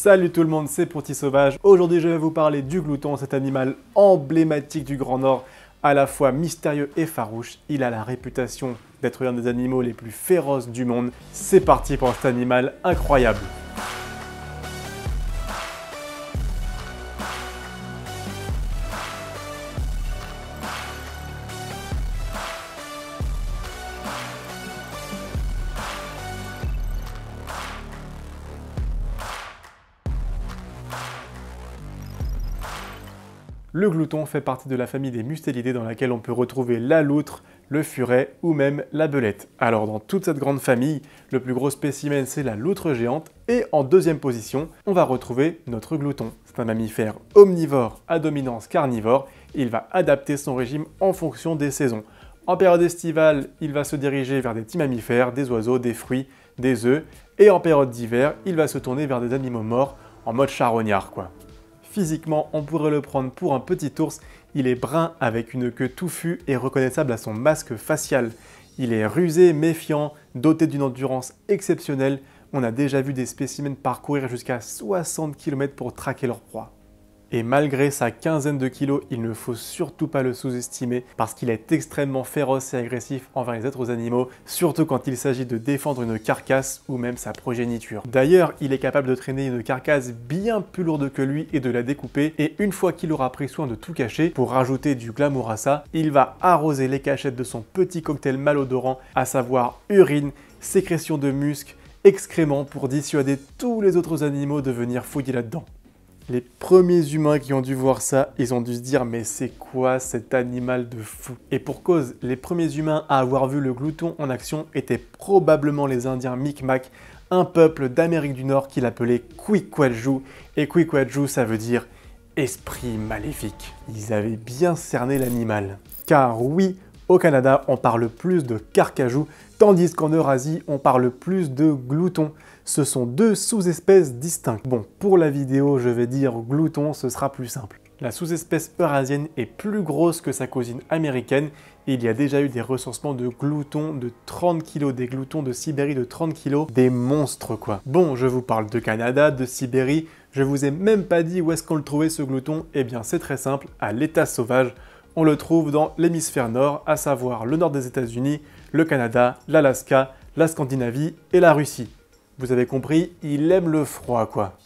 Salut tout le monde, c'est Ponty Sauvage. Aujourd'hui, je vais vous parler du glouton, cet animal emblématique du Grand Nord, à la fois mystérieux et farouche. Il a la réputation d'être l'un des animaux les plus féroces du monde. C'est parti pour cet animal incroyable. Le glouton fait partie de la famille des mustélidés dans laquelle on peut retrouver la loutre, le furet ou même la belette. Alors dans toute cette grande famille, le plus gros spécimen c'est la loutre géante et en deuxième position, on va retrouver notre glouton. C'est un mammifère omnivore à dominance carnivore, il va adapter son régime en fonction des saisons. En période estivale, il va se diriger vers des petits mammifères, des oiseaux, des fruits, des œufs, et en période d'hiver, il va se tourner vers des animaux morts en mode charognard quoi. Physiquement, on pourrait le prendre pour un petit ours. Il est brun avec une queue touffue et reconnaissable à son masque facial. Il est rusé, méfiant, doté d'une endurance exceptionnelle. On a déjà vu des spécimens parcourir jusqu'à 60 km pour traquer leur proie. Et malgré sa quinzaine de kilos, il ne faut surtout pas le sous-estimer parce qu'il est extrêmement féroce et agressif envers les autres animaux, surtout quand il s'agit de défendre une carcasse ou même sa progéniture. D'ailleurs, il est capable de traîner une carcasse bien plus lourde que lui et de la découper, et une fois qu'il aura pris soin de tout cacher, pour rajouter du glamour à ça, il va arroser les cachettes de son petit cocktail malodorant, à savoir urine, sécrétion de muscles, excréments pour dissuader tous les autres animaux de venir fouiller là-dedans. Les premiers humains qui ont dû voir ça, ils ont dû se dire mais c'est quoi cet animal de fou Et pour cause, les premiers humains à avoir vu le glouton en action étaient probablement les Indiens Micmac, un peuple d'Amérique du Nord qu'il appelait Kwikwadju. Et Kwikwadju, ça veut dire esprit maléfique. Ils avaient bien cerné l'animal. Car oui, au Canada, on parle plus de carcajou, tandis qu'en Eurasie, on parle plus de glouton. Ce sont deux sous-espèces distinctes. Bon, pour la vidéo, je vais dire glouton, ce sera plus simple. La sous-espèce eurasienne est plus grosse que sa cousine américaine et il y a déjà eu des recensements de gloutons de 30 kg, des gloutons de Sibérie de 30 kg, des monstres quoi. Bon, je vous parle de Canada, de Sibérie, je vous ai même pas dit où est-ce qu'on le trouvait ce glouton, eh bien c'est très simple, à l'état sauvage, on le trouve dans l'hémisphère nord, à savoir le nord des États-Unis, le Canada, l'Alaska, la Scandinavie et la Russie. Vous avez compris, il aime le froid quoi.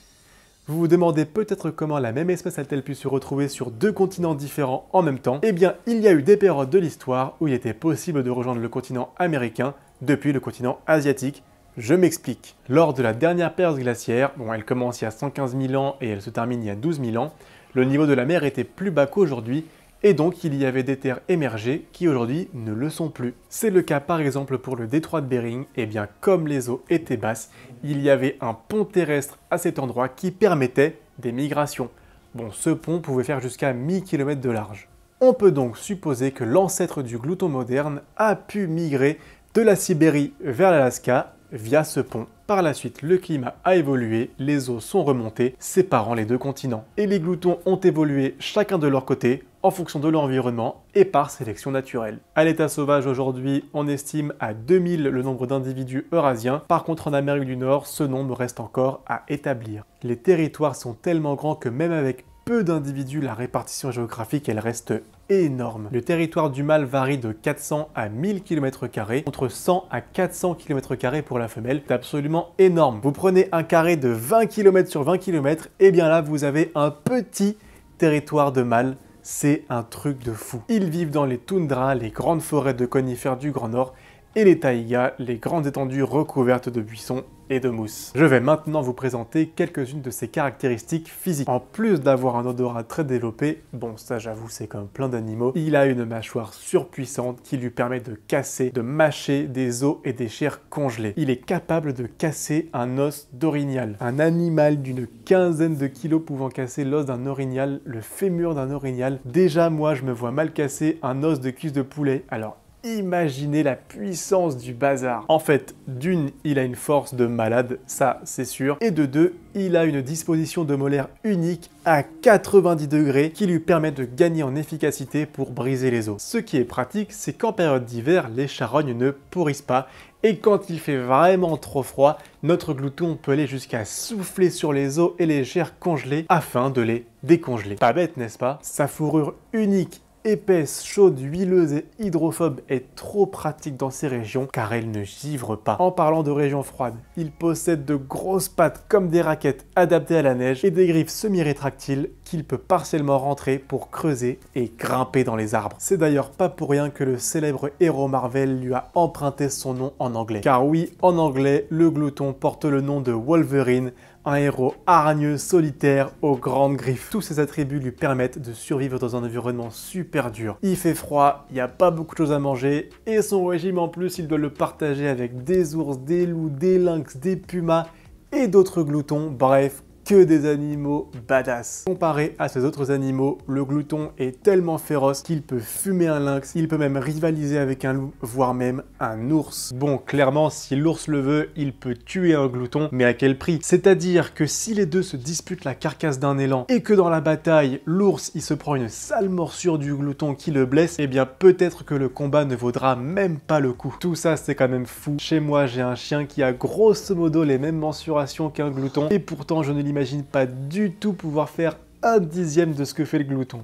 Vous vous demandez peut-être comment la même espèce a-t-elle pu se retrouver sur deux continents différents en même temps Eh bien, il y a eu des périodes de l'histoire où il était possible de rejoindre le continent américain depuis le continent asiatique. Je m'explique. Lors de la dernière période glaciaire, bon, elle commence il y a 115 000 ans et elle se termine il y a 12 000 ans, le niveau de la mer était plus bas qu'aujourd'hui et donc il y avait des terres émergées qui aujourd'hui ne le sont plus. C'est le cas par exemple pour le détroit de Bering, et eh bien comme les eaux étaient basses, il y avait un pont terrestre à cet endroit qui permettait des migrations. Bon, ce pont pouvait faire jusqu'à 1000 km de large. On peut donc supposer que l'ancêtre du glouton moderne a pu migrer de la Sibérie vers l'Alaska via ce pont. Par la suite, le climat a évolué, les eaux sont remontées, séparant les deux continents. Et les gloutons ont évolué chacun de leur côté en fonction de l'environnement et par sélection naturelle. À l'état sauvage aujourd'hui, on estime à 2000 le nombre d'individus eurasiens. Par contre, en Amérique du Nord, ce nombre reste encore à établir. Les territoires sont tellement grands que même avec peu d'individus, la répartition géographique, elle reste énorme. Le territoire du mâle varie de 400 à 1000 km2, 100 à 400 km2 pour la femelle. C'est absolument énorme. Vous prenez un carré de 20 km sur 20 km, et bien là, vous avez un petit territoire de mâle c'est un truc de fou. Ils vivent dans les toundras, les grandes forêts de conifères du Grand Nord, et les taïgas, les grandes étendues recouvertes de buissons de mousse. Je vais maintenant vous présenter quelques-unes de ses caractéristiques physiques. En plus d'avoir un odorat très développé, bon ça j'avoue c'est comme plein d'animaux, il a une mâchoire surpuissante qui lui permet de casser, de mâcher des os et des chairs congelés Il est capable de casser un os d'orignal. Un animal d'une quinzaine de kilos pouvant casser l'os d'un orignal, le fémur d'un orignal. Déjà moi je me vois mal casser un os de cuisse de poulet. Alors Imaginez la puissance du bazar. En fait, d'une, il a une force de malade, ça c'est sûr, et de deux, il a une disposition de molaire unique à 90 degrés qui lui permet de gagner en efficacité pour briser les os. Ce qui est pratique, c'est qu'en période d'hiver, les charognes ne pourrissent pas et quand il fait vraiment trop froid, notre glouton peut aller jusqu'à souffler sur les os et les gères congelées afin de les décongeler. Pas bête, n'est-ce pas Sa fourrure unique épaisse, chaude, huileuse et hydrophobe est trop pratique dans ces régions car elle ne givre pas. En parlant de régions froides, il possède de grosses pattes comme des raquettes adaptées à la neige et des griffes semi-rétractiles peut partiellement rentrer pour creuser et grimper dans les arbres. C'est d'ailleurs pas pour rien que le célèbre héros Marvel lui a emprunté son nom en anglais. Car oui, en anglais, le glouton porte le nom de Wolverine, un héros aragneux, solitaire, aux grandes griffes. Tous ses attributs lui permettent de survivre dans un environnement super dur. Il fait froid, il n'y a pas beaucoup de choses à manger, et son régime en plus, il doit le partager avec des ours, des loups, des lynx, des pumas et d'autres gloutons, bref, que des animaux badass. Comparé à ces autres animaux, le glouton est tellement féroce qu'il peut fumer un lynx, il peut même rivaliser avec un loup, voire même un ours. Bon, clairement, si l'ours le veut, il peut tuer un glouton, mais à quel prix C'est-à-dire que si les deux se disputent la carcasse d'un élan et que dans la bataille, l'ours il se prend une sale morsure du glouton qui le blesse, eh bien peut-être que le combat ne vaudra même pas le coup. Tout ça, c'est quand même fou. Chez moi, j'ai un chien qui a grosso modo les mêmes mensurations qu'un glouton et pourtant je ne lis Imagine pas du tout pouvoir faire un dixième de ce que fait le glouton.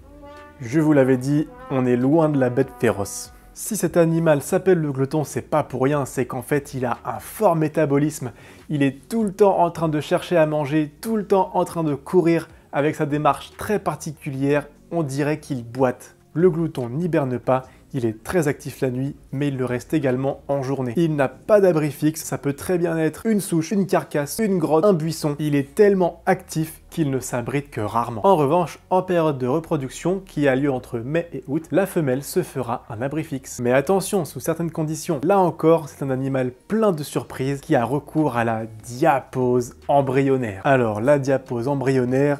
Je vous l'avais dit, on est loin de la bête féroce. Si cet animal s'appelle le glouton, c'est pas pour rien, c'est qu'en fait il a un fort métabolisme. Il est tout le temps en train de chercher à manger, tout le temps en train de courir, avec sa démarche très particulière, on dirait qu'il boite. Le glouton n'hiberne pas, il est très actif la nuit, mais il le reste également en journée. Il n'a pas d'abri fixe, ça peut très bien être une souche, une carcasse, une grotte, un buisson. Il est tellement actif qu'il ne s'abrite que rarement. En revanche, en période de reproduction, qui a lieu entre mai et août, la femelle se fera un abri fixe. Mais attention, sous certaines conditions, là encore, c'est un animal plein de surprises qui a recours à la diapause embryonnaire. Alors, la diapause embryonnaire,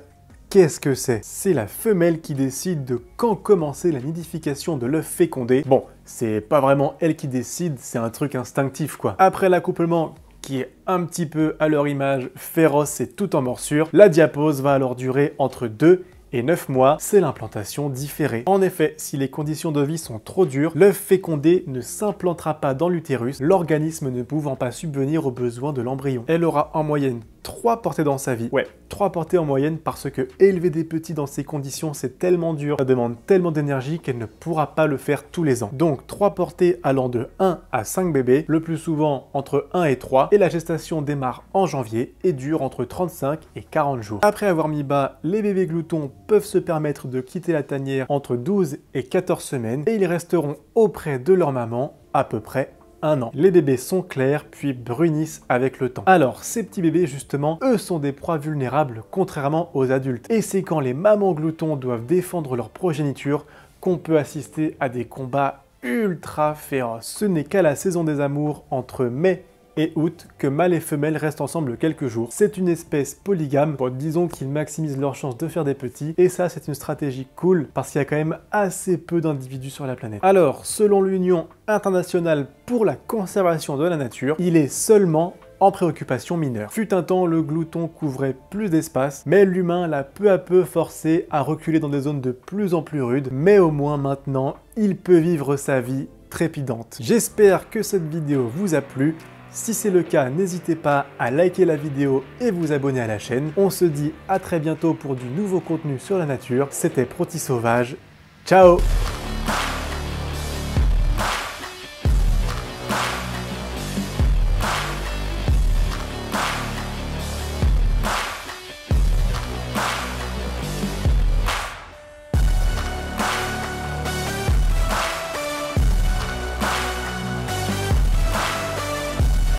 Qu'est-ce que c'est C'est la femelle qui décide de quand commencer la nidification de l'œuf fécondé. Bon, c'est pas vraiment elle qui décide, c'est un truc instinctif quoi. Après l'accouplement, qui est un petit peu à leur image féroce et tout en morsure, la diapause va alors durer entre 2 et 9 mois, c'est l'implantation différée. En effet, si les conditions de vie sont trop dures, l'œuf fécondé ne s'implantera pas dans l'utérus, l'organisme ne pouvant pas subvenir aux besoins de l'embryon. Elle aura en moyenne 3 portées dans sa vie. Ouais, 3 portées en moyenne parce que élever des petits dans ces conditions, c'est tellement dur, ça demande tellement d'énergie qu'elle ne pourra pas le faire tous les ans. Donc trois portées allant de 1 à 5 bébés, le plus souvent entre 1 et 3, et la gestation démarre en janvier et dure entre 35 et 40 jours. Après avoir mis bas, les bébés gloutons peuvent se permettre de quitter la tanière entre 12 et 14 semaines et ils resteront auprès de leur maman à peu près an. Les bébés sont clairs puis brunissent avec le temps. Alors ces petits bébés justement, eux sont des proies vulnérables contrairement aux adultes. Et c'est quand les mamans gloutons doivent défendre leur progéniture qu'on peut assister à des combats ultra féroces. Ce n'est qu'à la saison des amours entre mai et août que mâles et femelles restent ensemble quelques jours. C'est une espèce polygame, disons qu'ils maximisent leurs chances de faire des petits et ça c'est une stratégie cool parce qu'il y a quand même assez peu d'individus sur la planète. Alors, selon l'Union internationale pour la conservation de la nature, il est seulement en préoccupation mineure. Fut un temps, le glouton couvrait plus d'espace, mais l'humain l'a peu à peu forcé à reculer dans des zones de plus en plus rudes, mais au moins maintenant, il peut vivre sa vie trépidante. J'espère que cette vidéo vous a plu, si c'est le cas, n'hésitez pas à liker la vidéo et vous abonner à la chaîne. On se dit à très bientôt pour du nouveau contenu sur la nature. C'était Protis Sauvage. Ciao